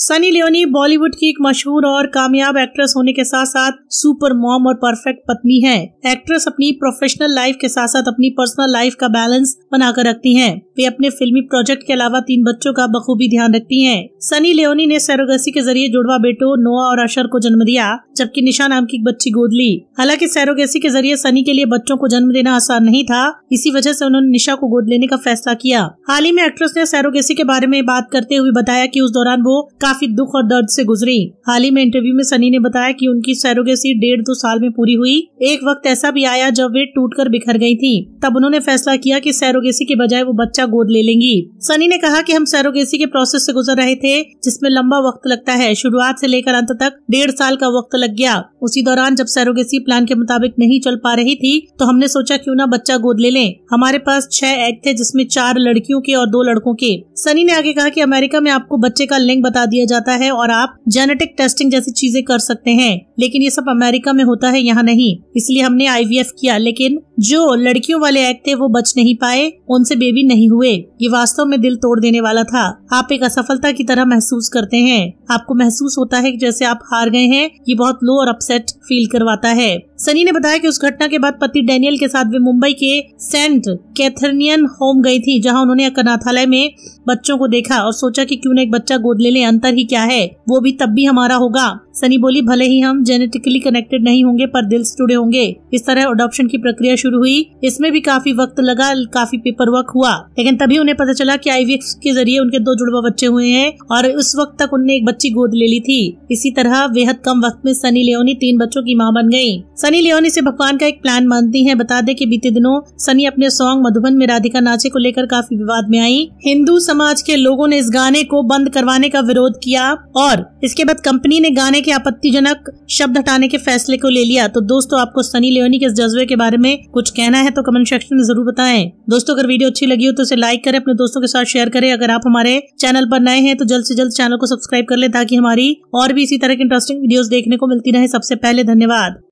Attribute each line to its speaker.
Speaker 1: Sunny Leone Bollywood की एक मशहूर और कामयाब एक्ट्रेस होने के साथ साथ सुपर मॉम और परफेक्ट पत्नी हैं। एक्ट्रेस अपनी प्रोफेशनल लाइफ के साथ साथ अपनी पर्सनल लाइफ का बैलेंस बनाकर रखती हैं। वे अपने फिल्मी प्रोजेक्ट के अलावा तीन बच्चों का बखूबी ध्यान रखती हैं। सनी लियोनी ने सैरोगेसी के जरिए जुड़वा बेटो नोआ और अशर को जन्म दिया जबकि निशा नाम की एक बच्ची गोद ली हालांकि सैरोगेसी के जरिए सनी के लिए बच्चों को जन्म देना आसान नहीं था इसी वजह से उन्होंने निशा को गोद लेने का फैसला किया हाल ही में एक्ट्रेस ने सैरोगेसी के बारे में बात करते हुए बताया की उस दौरान वो काफी दुख और दर्द से गुजरी हाल ही में इंटरव्यू में सनी ने बताया कि उनकी सैरोगेसी डेढ़ दो साल में पूरी हुई एक वक्त ऐसा भी आया जब वे टूटकर बिखर गयी थी तब उन्होंने फैसला किया कि सैरोगेसी के बजाय वो बच्चा गोद ले लेंगी सनी ने कहा कि हम सैरोगेसी के प्रोसेस से गुजर रहे थे जिसमें लंबा वक्त लगता है शुरुआत से लेकर अंत तक डेढ़ साल का वक्त लग गया उसी दौरान जब सैरोगेसी प्लान के मुताबिक नहीं चल पा रही थी तो हमने सोचा क्यों ना बच्चा गोद ले लें हमारे पास छह एग थे जिसमें चार लड़कियों के और दो लड़कों के सनी ने आगे कहा कि अमेरिका में आपको बच्चे का लिंग बता दिया दिया जाता है और आप जेनेटिक टेस्टिंग जैसी चीजें कर सकते हैं लेकिन ये सब अमेरिका में होता है यहाँ नहीं इसलिए हमने आई किया लेकिन जो लड़कियों वाले एक्ट थे वो बच नहीं पाए उनसे बेबी नहीं हुए ये वास्तव में दिल तोड़ देने वाला था आप एक असफलता की तरह महसूस करते हैं आपको महसूस होता है कि जैसे आप हार गए हैं ये बहुत लो और अपसेट फील करवाता है सनी ने बताया कि उस घटना के बाद पति डेनियल के साथ वे मुंबई के सेंट कैथरनियन होम गई थी जहां उन्होंने अनाथालय में बच्चों को देखा और सोचा कि क्यों न एक बच्चा गोद ले लें अंत ही क्या है वो भी तब भी हमारा होगा सनी बोली भले ही हम जेनेटिकली कनेक्टेड नहीं होंगे पर दिल से जुड़े होंगे इस तरह अडोप्शन की प्रक्रिया शुरू हुई इसमें भी काफी वक्त लगा काफी पेपर वर्क हुआ लेकिन तभी उन्हें पता चला की आई के जरिए उनके दो जुड़वा बच्चे हुए हैं और उस वक्त तक उनने एक बच्ची गोद ले ली थी इसी तरह बेहद कम वक्त में सनी लियोनी तीन बच्चों की माँ बन गयी सनी लियोनी से भगवान का एक प्लान मानती है बता दे की बीते दिनों सनी अपने सॉन्ग मधुबन में राधिका नाचे को लेकर काफी विवाद में आई हिंदू समाज के लोगों ने इस गाने को बंद करवाने का विरोध किया और इसके बाद कंपनी ने गाने के आपत्तिजनक शब्द हटाने के फैसले को ले लिया तो दोस्तों आपको सनी लियोनी के इस जज्बे के बारे में कुछ कहना है तो कमेंट सेक्शन में जरूर बताएं दोस्तों अगर वीडियो अच्छी लगी हो तो इसे लाइक करें अपने दोस्तों के साथ शेयर करें अगर आप हमारे चैनल पर नए हैं तो जल्द से जल्द चैनल को सब्सक्राइब कर ले ताकि हमारी और भी इसी तरह की इंटरेस्टिंग वीडियो देखने को मिलती रहे सबसे पहले धन्यवाद